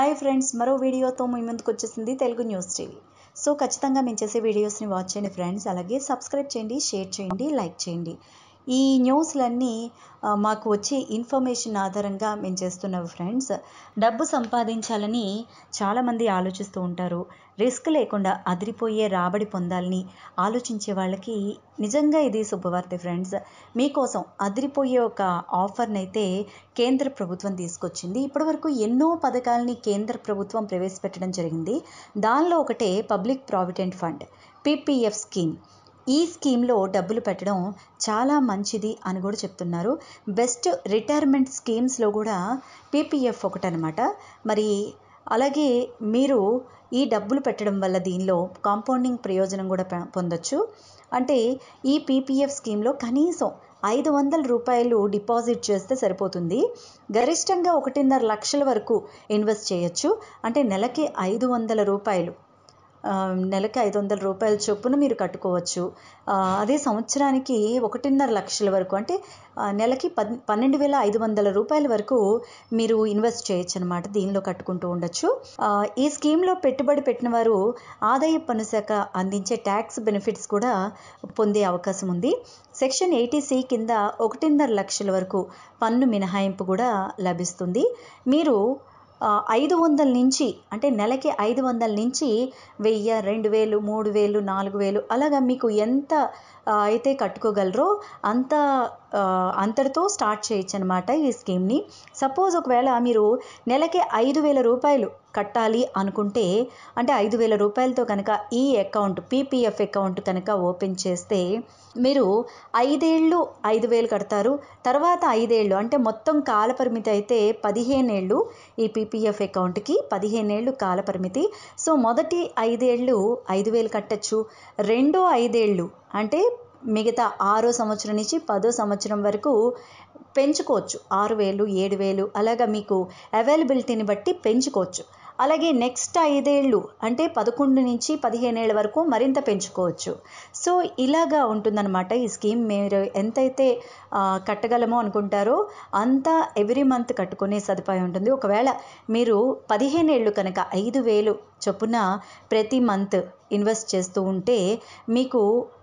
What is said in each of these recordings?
hi friends మరో వీడియోతో మీ ముందుకు వచ్చేసింది తెలుగు న్యూస్ టీవీ సో ఖచ్చితంగా మేము చేసే వీడియోస్ని వాచ్ చేయండి ఫ్రెండ్స్ అలాగే సబ్స్క్రైబ్ చేయండి షేర్ చేయండి లైక్ చేయండి ఈ న్యూస్లన్నీ మాకు వచ్చే ఇన్ఫర్మేషన్ ఆధారంగా మేము చేస్తున్నాం ఫ్రెండ్స్ డబ్బు సంపాదించాలని చాలామంది ఆలోచిస్తూ ఉంటారు రిస్క్ లేకుండా అదిరిపోయే రాబడి పొందాలని ఆలోచించే వాళ్ళకి నిజంగా ఇది శుభవార్త ఫ్రెండ్స్ మీకోసం అదిరిపోయే ఒక ఆఫర్నైతే కేంద్ర ప్రభుత్వం తీసుకొచ్చింది ఇప్పటివరకు ఎన్నో పథకాలని కేంద్ర ప్రభుత్వం ప్రవేశపెట్టడం జరిగింది దానిలో ఒకటే public provident fund PPF scheme ఈ స్కీమ్లో డబ్బులు పెట్టడం చాలా మంచిది అని కూడా చెప్తున్నారు బెస్ట్ రిటైర్మెంట్ స్కీమ్స్లో కూడా పీపీఎఫ్ ఒకటనమాట మరి అలాగే మీరు ఈ డబ్బులు పెట్టడం వల్ల దీనిలో కాంపౌండింగ్ ప్రయోజనం కూడా పొందొచ్చు అంటే ఈ పీపీఎఫ్ స్కీమ్లో కనీసం ఐదు వందల రూపాయలు డిపాజిట్ చేస్తే సరిపోతుంది గరిష్టంగా ఒకటిన్నర లక్షల వరకు ఇన్వెస్ట్ చేయొచ్చు అంటే నెలకి ఐదు వందల రూపాయలు నెలకి ఐదు వందల రూపాయల చొప్పున మీరు కట్టుకోవచ్చు అదే సంవత్సరానికి ఒకటిన్నర లక్షల వరకు అంటే నెలకి ప పన్నెండు వేల ఐదు వందల రూపాయల వరకు మీరు ఇన్వెస్ట్ చేయొచ్చు అనమాట దీనిలో కట్టుకుంటూ ఉండొచ్చు ఈ స్కీమ్లో పెట్టుబడి పెట్టిన వారు ఆదాయ పన్ను శాఖ అందించే ట్యాక్స్ బెనిఫిట్స్ కూడా పొందే అవకాశం ఉంది సెక్షన్ ఎయిటీసీ కింద ఒకటిన్నర లక్షల వరకు పన్ను మినహాయింపు కూడా లభిస్తుంది మీరు ఐదు వందల నుంచి అంటే నెలకి ఐదు వందల నుంచి వెయ్యి రెండు వేలు మూడు వేలు నాలుగు వేలు అలాగా మీకు ఎంత అయితే కట్టుకోగలరో అంత అంతటితో స్టార్ట్ చేయొచ్చు అనమాట ఈ స్కీమ్ని సపోజ్ ఒకవేళ మీరు నెలకి ఐదు వేల రూపాయలు కట్టాలి అనుకుంటే అంటే ఐదు వేల రూపాయలతో కనుక ఈ అకౌంట్ పీపీఎఫ్ అకౌంట్ కనుక ఓపెన్ చేస్తే మీరు ఐదేళ్ళు ఐదు వేలు కడతారు తర్వాత ఐదేళ్ళు అంటే మొత్తం కాలపరిమితి అయితే పదిహేనేళ్ళు ఈ పీపీఎఫ్ అకౌంట్కి పదిహేనేళ్ళు కాలపరిమితి సో మొదటి ఐదేళ్ళు ఐదు వేలు కట్టచ్చు రెండో ఐదేళ్ళు అంటే మిగతా ఆరో సంవత్సరం నుంచి పదో సంవత్సరం వరకు పెంచుకోవచ్చు ఆరు వేలు ఏడు వేలు అలాగా మీకు అవైలబిలిటీని బట్టి పెంచుకోవచ్చు అలాగే నెక్స్ట్ ఐదేళ్ళు అంటే పదకొండు నుంచి పదిహేనేళ్ళ వరకు మరింత పెంచుకోవచ్చు సో ఇలాగా ఉంటుందన్నమాట ఈ స్కీమ్ మీరు ఎంతైతే కట్టగలమో అనుకుంటారో అంతా ఎవ్రీ మంత్ కట్టుకునే సదుపాయం ఉంటుంది ఒకవేళ మీరు పదిహేనేళ్ళు కనుక ఐదు వేలు చొప్పున ప్రతి మంత్ ఇన్వెస్ట్ చేస్తూ ఉంటే మీకు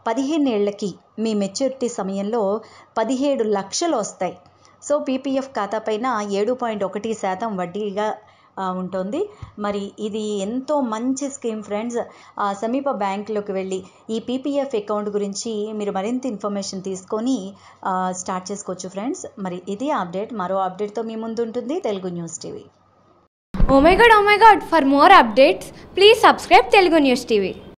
పదిహేను ఏళ్ళకి మీ మెచ్యూరిటీ సమయంలో పదిహేడు లక్షలు వస్తాయి సో పీపీఎఫ్ ఖాతా పైన ఏడు పాయింట్ ఒకటి శాతం వడ్డీగా ఉంటుంది మరి ఇది ఎంతో మంచి స్కీమ్ ఫ్రెండ్స్ సమీప బ్యాంకులోకి వెళ్ళి ఈ పీపీఎఫ్ అకౌంట్ గురించి మీరు మరింత ఇన్ఫర్మేషన్ తీసుకొని స్టార్ట్ చేసుకోవచ్చు ఫ్రెండ్స్ మరి ఇది అప్డేట్ మరో అప్డేట్తో మీ ముందు ఉంటుంది Telugu news TV oh my god for more updates please subscribe Telugu news TV